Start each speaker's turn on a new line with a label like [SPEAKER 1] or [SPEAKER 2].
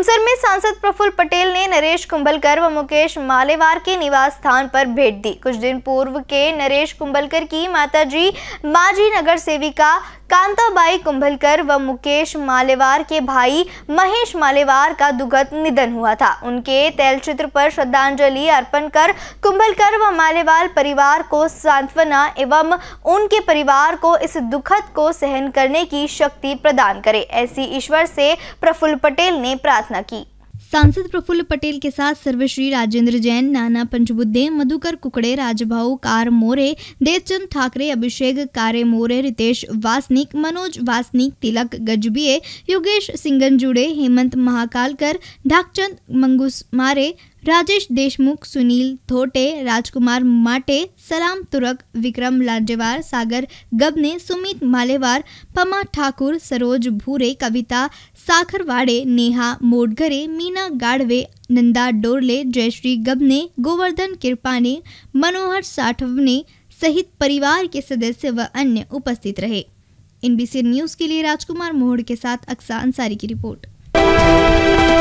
[SPEAKER 1] तुमसर में सांसद प्रफुल्ल पटेल ने नरेश कुंभलकर व मुकेश मालेवार के निवास स्थान पर भेंट दी कुछ दिन पूर्व के नरेश कुंभलकर की माताजी माजी नगर सेविका कांताबाई कुंभलकर व मुकेश मालेवार के भाई महेश मालेवार का दुखद निधन हुआ था उनके तैलचित्र पर श्रद्धांजलि अर्पण कर कुंभलकर व मालेवाल परिवार को सांत्वना एवं उनके परिवार को इस दुखद को सहन करने की शक्ति प्रदान करे ऐसी ईश्वर से प्रफुल्ल पटेल ने प्रार्थना की सांसद प्रफुल्ल पटेल के साथ सर्वश्री राजेंद्र जैन नाना पंचबुद्धे मधुकर कुकड़े राजभाऊ कार मोरे देवचंद ठाकरे अभिषेक कारे मोरे रितेश वासनिक मनोज वासनिक तिलक गजबिये योगेश जुड़े हेमंत महाकालकर ढाकचंद मंगूस मारे राजेश देशमुख सुनील थोटे राजकुमार माटे सलाम तुरक विक्रम लांजेवार सागर गबने सुमित मालेवार पमा ठाकुर सरोज भूरे कविता साखरवाड़े नेहा मोडगरे मीना गाड़वे नंदा डोरले जयश्री गबने गोवर्धन किरपाने मनोहर साठवने सहित परिवार के सदस्य व अन्य उपस्थित रहे एनबीसी न्यूज के लिए राजकुमार मोहड़ के साथ अक्सा अंसारी की रिपोर्ट